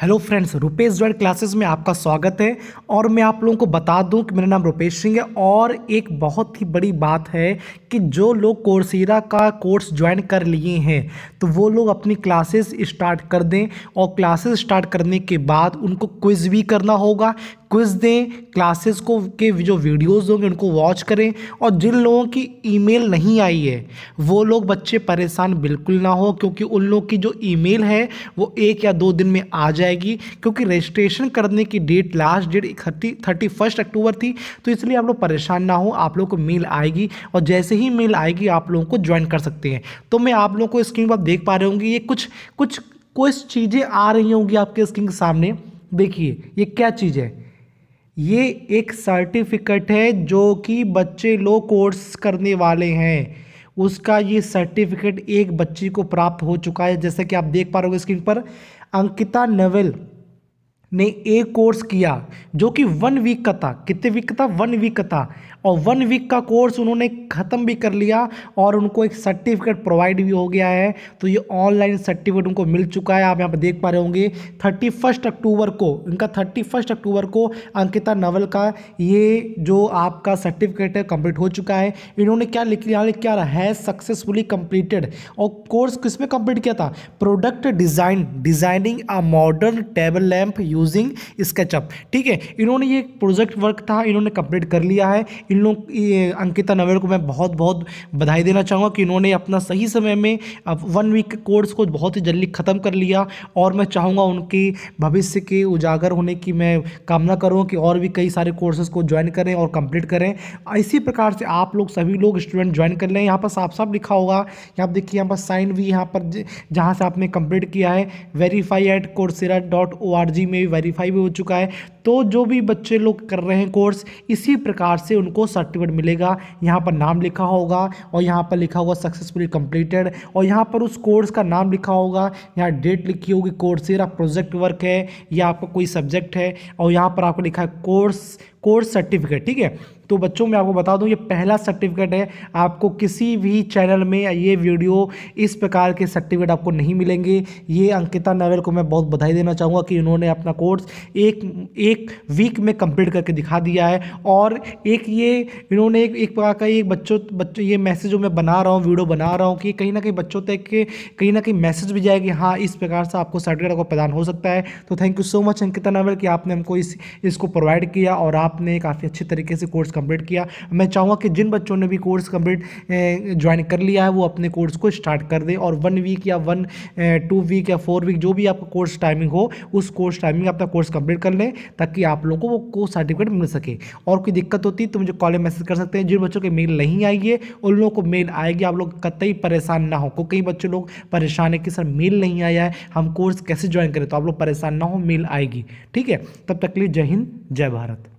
hello friends Rupesh join classes में आपका स्वागत है और मैं आप लोगों को बता दूं कि मेरा नाम रुपेश सिंह है और एक बहुत ही बड़ी बात है कि जो लोग कोर्सीरा का कोर्स ज्वाइन कर लिए हैं तो वो लोग अपनी क्लासेस स्टार्ट कर दें और क्लासेस स्टार्ट करने के बाद उनको क्विज भी करना होगा क्विज़ दें क्लासेस को के जो वीडियोस होंगे उनको वॉच करें और जिन लोगों की ईमेल नहीं आई है वो लोग बच्चे परेशान बिल्कुल ना हो क्योंकि उन लोग की जो ईमेल है वो एक या दो दिन में आ जाएगी क्योंकि रजिस्ट्रेशन करने की डेट लास्ट डेट इकती थर्टी फर्स्ट अक्टूबर थी तो इसलिए आप लोग परेशान ना हो आप लोग को मेल आएगी और जैसे ही मेल आएगी आप लोगों को ज्वाइन कर सकते हैं तो मैं आप लोगों को स्क्रीन पर देख पा रहे होंगे ये कुछ कुछ कुछ चीज़ें आ रही होंगी आपके स्क्रीन के सामने देखिए ये क्या चीज़ है ये एक सर्टिफिकेट है जो कि बच्चे लोग कोर्स करने वाले हैं उसका ये सर्टिफिकेट एक बच्ची को प्राप्त हो चुका है जैसे कि आप देख पा रहे हो स्क्रीन पर अंकिता नवेल ने एक कोर्स किया जो कि वन वीक का था कितने वीक का था वन वीक का था और वन वीक का कोर्स उन्होंने ख़त्म भी कर लिया और उनको एक सर्टिफिकेट प्रोवाइड भी हो गया है तो ये ऑनलाइन सर्टिफिकेट उनको मिल चुका है आप यहाँ पर देख पा रहे होंगे थर्टी फर्स्ट अक्टूबर को इनका थर्टी फर्स्ट अक्टूबर को अंकिता नवल का ये जो आपका सर्टिफिकेट है कंप्लीट हो चुका है इन्होंने क्या लिख लिया क्या रहा है सक्सेसफुली कंप्लीटेड और कोर्स किस में कंप्लीट किया था product design designing a modern table lamp using SketchUp ठीक है इन्होंने ये प्रोजेक्ट वर्क था इन्होंने कंप्लीट कर लिया है इन लोग अंकिता नवेड़ को मैं बहुत बहुत बधाई देना चाहूँगा कि इन्होंने अपना सही समय में वन वीक कोर्स को बहुत ही जल्दी ख़त्म कर लिया और मैं चाहूँगा उनके भविष्य के उजागर होने की मैं कामना करूँ कि और भी कई सारे कोर्सेज को ज्वाइन करें और कंप्लीट करें इसी प्रकार से आप लोग सभी लोग स्टूडेंट ज्वाइन कर लें यहाँ पर साफ साफ लिखा होगा यहाँ पर देखिए यहाँ पर साइन भी यहाँ पर जहाँ से आपने कंप्लीट किया है verify at Coursera dot O R G में वेरीफाई भी हो चुका है तो जो भी बच्चे लोग कर रहे हैं कोर्स इसी प्रकार से उनको सर्टिफिकेट मिलेगा यहाँ पर नाम लिखा होगा और यहाँ पर लिखा होगा सक्सेसफुली कंप्लीटेड और यहाँ पर उस कोर्स का नाम लिखा होगा यहाँ डेट लिखी होगी कोर्स या प्रोजेक्ट वर्क है या आपका कोई सब्जेक्ट है और यहाँ पर आपको लिखा है कोर्स कोर्स सर्टिफिकेट ठीक है तो बच्चों मैं आपको बता दूं ये पहला सर्टिफिकेट है आपको किसी भी चैनल में ये वीडियो इस प्रकार के सर्टिफिकेट आपको नहीं मिलेंगे ये अंकिता नवेल को मैं बहुत बधाई देना चाहूँगा कि उन्होंने अपना कोर्स एक एक एक वीक में कंप्लीट करके दिखा दिया है और एक ये इन्होंने एक एक प्रकार का ये बच्चों बच्चों ये मैसेज जो मैं बना रहा हूँ वीडियो बना रहा हूँ कि कहीं ना कहीं बच्चों तक कहीं ना कहीं मैसेज भी जाएगी हाँ इस प्रकार से आपको सर्टिफिकेट आपको प्रदान हो सकता है तो thank you so much Ankita Naval कि आपने हमको इस इसको प्रोवाइड किया और आपने काफ़ी अच्छे तरीके से कोर्स कंप्लीट किया मैं चाहूँगा कि जिन बच्चों ने भी कोर्स कंप्लीट ज्वाइन कर लिया है वो अपने कोर्स को स्टार्ट कर दें और वन वीक या वन टू वीक या फोर वीक जो भी आपका कोर्स टाइमिंग हो उस कोर्स टाइमिंग अपना कोर्स कंप्लीट कर लें ताकि आप लोगों को वो कोर्स सर्टिफिकेट मिल सके और कोई दिक्कत होती है तो मुझे कॉलेज मैसेज कर सकते हैं जिन बच्चों के मेल नहीं आई है उन लोगों को मेल आएगी आप लोग कतई परेशान ना हो कई बच्चे लोग परेशान है कि सर मेल नहीं आया है हम कोर्स कैसे ज्वाइन करें तो आप लोग परेशान ना हो मेल आएगी ठीक है तब तक के लिए जय हिंद जय भारत